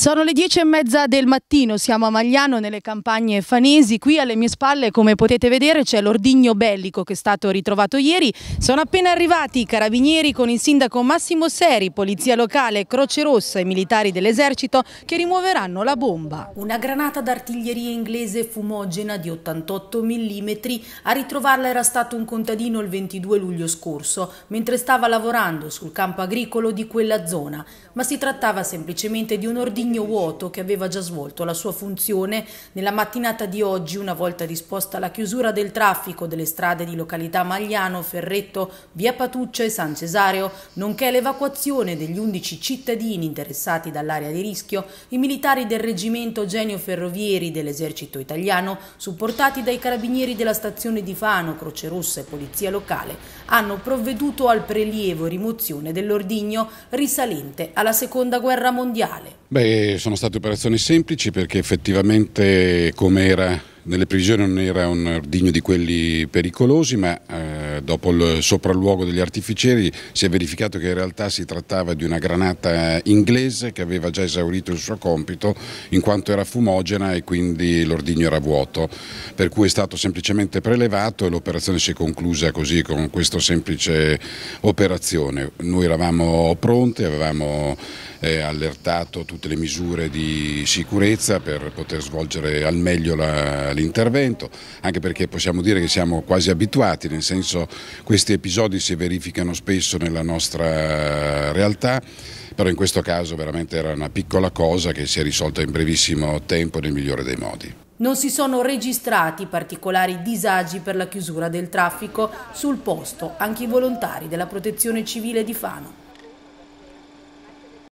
Sono le dieci e mezza del mattino, siamo a Magliano nelle campagne fanesi, qui alle mie spalle come potete vedere c'è l'ordigno bellico che è stato ritrovato ieri, sono appena arrivati i carabinieri con il sindaco Massimo Seri, polizia locale, Croce Rossa e militari dell'esercito che rimuoveranno la bomba. Una granata d'artiglieria inglese fumogena di 88 mm, a ritrovarla era stato un contadino il 22 luglio scorso, mentre stava lavorando sul campo agricolo di quella zona, ma si trattava semplicemente di un ordigno legno vuoto che aveva già svolto la sua funzione nella mattinata di oggi una volta disposta la chiusura del traffico delle strade di località Magliano, Ferretto, Via Patuccia e San Cesareo, nonché l'evacuazione degli 11 cittadini interessati dall'area di rischio, i militari del reggimento Genio Ferrovieri dell'esercito italiano, supportati dai carabinieri della stazione di Fano, Croce Rossa e Polizia Locale, hanno provveduto al prelievo e rimozione dell'ordigno risalente alla Seconda Guerra Mondiale. Beh, sono state operazioni semplici perché effettivamente come era nelle previsioni non era un ordigno di quelli pericolosi, ma eh, dopo il sopralluogo degli artificieri si è verificato che in realtà si trattava di una granata eh, inglese che aveva già esaurito il suo compito in quanto era fumogena e quindi l'ordigno era vuoto, per cui è stato semplicemente prelevato e l'operazione si è conclusa così con questa semplice operazione. Noi eravamo pronti, avevamo eh, allertato tutte le misure di sicurezza per poter svolgere al meglio l'intervento, anche perché possiamo dire che siamo quasi abituati, nel senso questi episodi si verificano spesso nella nostra eh, realtà, però in questo caso veramente era una piccola cosa che si è risolta in brevissimo tempo nel migliore dei modi. Non si sono registrati particolari disagi per la chiusura del traffico sul posto, anche i volontari della Protezione Civile di Fano.